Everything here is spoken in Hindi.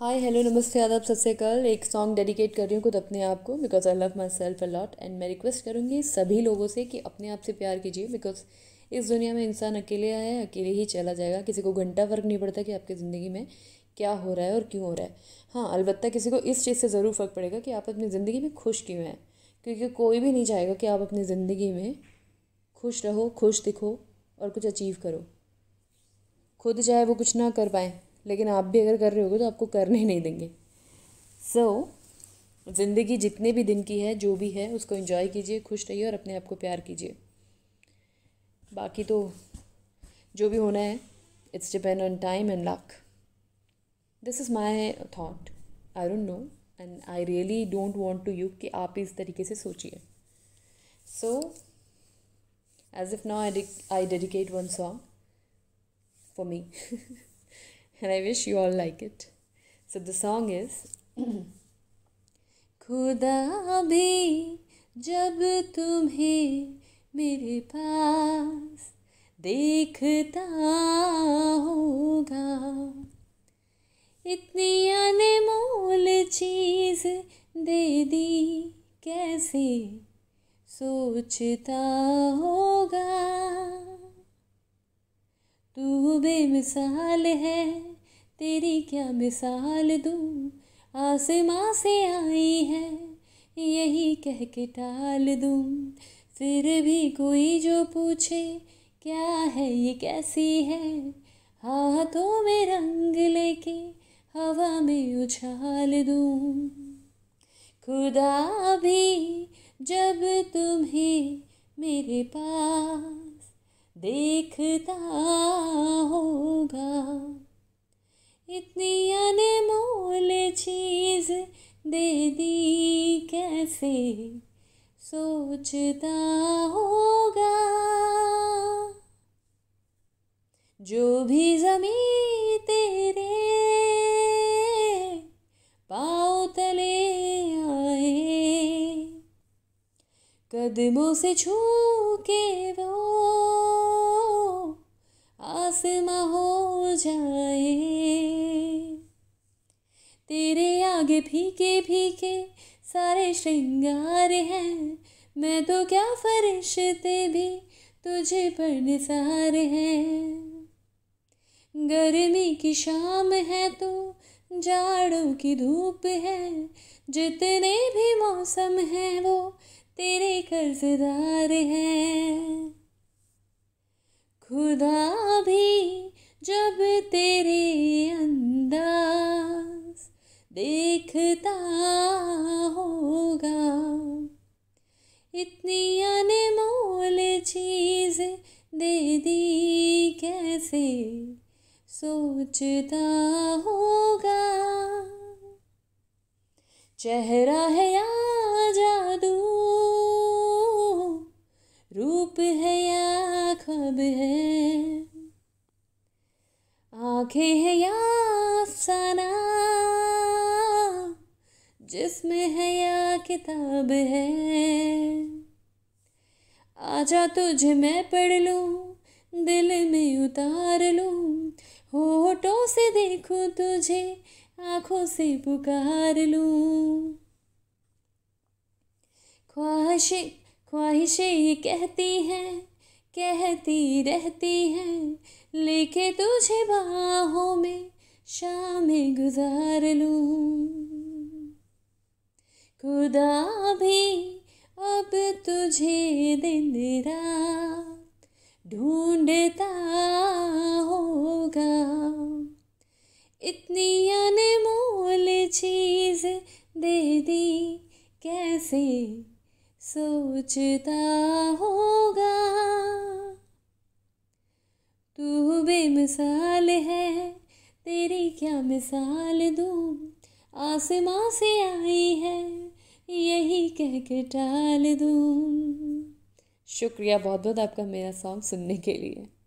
हाय हेलो नमस्ते आदाब सबसे कल एक सॉन्ग डेडिकेट कर रही हूँ खुद अपने आप को because I love myself a lot and मैं रिक्वेस्ट करूँगी सभी लोगों से कि अपने आप से प्यार कीजिए बिकॉज इस दुनिया में इंसान अकेले आया है अकेले ही चला जाएगा किसी को घंटा फ़र्क नहीं पड़ता कि आपकी ज़िंदगी में क्या हो रहा है और क्यों हो रहा है हाँ अलबत्त किसी को इस चीज़ से ज़रूर फ़र्क पड़ेगा कि आप अपनी ज़िंदगी में खुश क्यों हैं क्योंकि कोई भी नहीं चाहेगा कि आप अपनी ज़िंदगी में खुश रहो खुश दिखो और कुछ अचीव करो खुद चाहे वो कुछ ना कर पाएँ लेकिन आप भी अगर कर रहे हो तो आपको करने नहीं देंगे सो so, ज़िंदगी जितने भी दिन की है जो भी है उसको इन्जॉय कीजिए खुश रहिए और अपने आप को प्यार कीजिए बाकी तो जो भी होना है it's depend on time and luck this is my thought I don't know and I really don't want to you कि आप इस तरीके से सोचिए so as if now I dedicate one song for me and I wish you all like it. So the song is खुदा भी जब तुम्हें मेरे पास देखता होगा इतनी अनमोल चीज दे दी कैसे सोचता होगा तू बेमिसाल है तेरी क्या मिसाल दूँ आसमां से आई है यही कह के टाल दूँ फिर भी कोई जो पूछे क्या है ये कैसी है हाथों में रंग लेके हवा में उछाल दूँ खुदा भी जब तुम्हें मेरे पास देखता होगा इतनी अनमोल चीज दे दी कैसे सोचता होगा जो भी जमीन तेरे पाँव तले आए कदमों से छू के वो आसमा हो जाए तेरे आगे फीके फीके सारे श्रृंगार हैं मैं तो क्या फरिश्ते भी तुझे पर निसार हैं गर्मी की शाम है तो जाड़ों की धूप है जितने भी मौसम हैं वो तेरे कर्जदार हैं खुदा भी जब तेरे अंदाज देखता होगा इतनी अनमोल चीज दे दी कैसे सोचता होगा चेहरा है या जादू रूप है या ख्वाब है आंखें है या जिसमें है या किताब है आजा तुझे मैं पढ़ लूँ दिल में उतार लूँ होटो से देखूँ तुझे आँखों से पुकार लूँ ख्वाहिशें ख्वाहिशें ये कहती हैं कहती रहती है लेके तुझे बाहों में शामें गुजार लूँ खुदा भी अब तुझे दिन रात ढूंढता होगा इतनी अनमोल चीज दे दी कैसे सोचता होगा तू बेमिसाल है तेरी क्या मिसाल दूँ आसमां से आई है यही कह के टाल दूँ शुक्रिया बहुत बहुत आपका मेरा सॉन्ग सुनने के लिए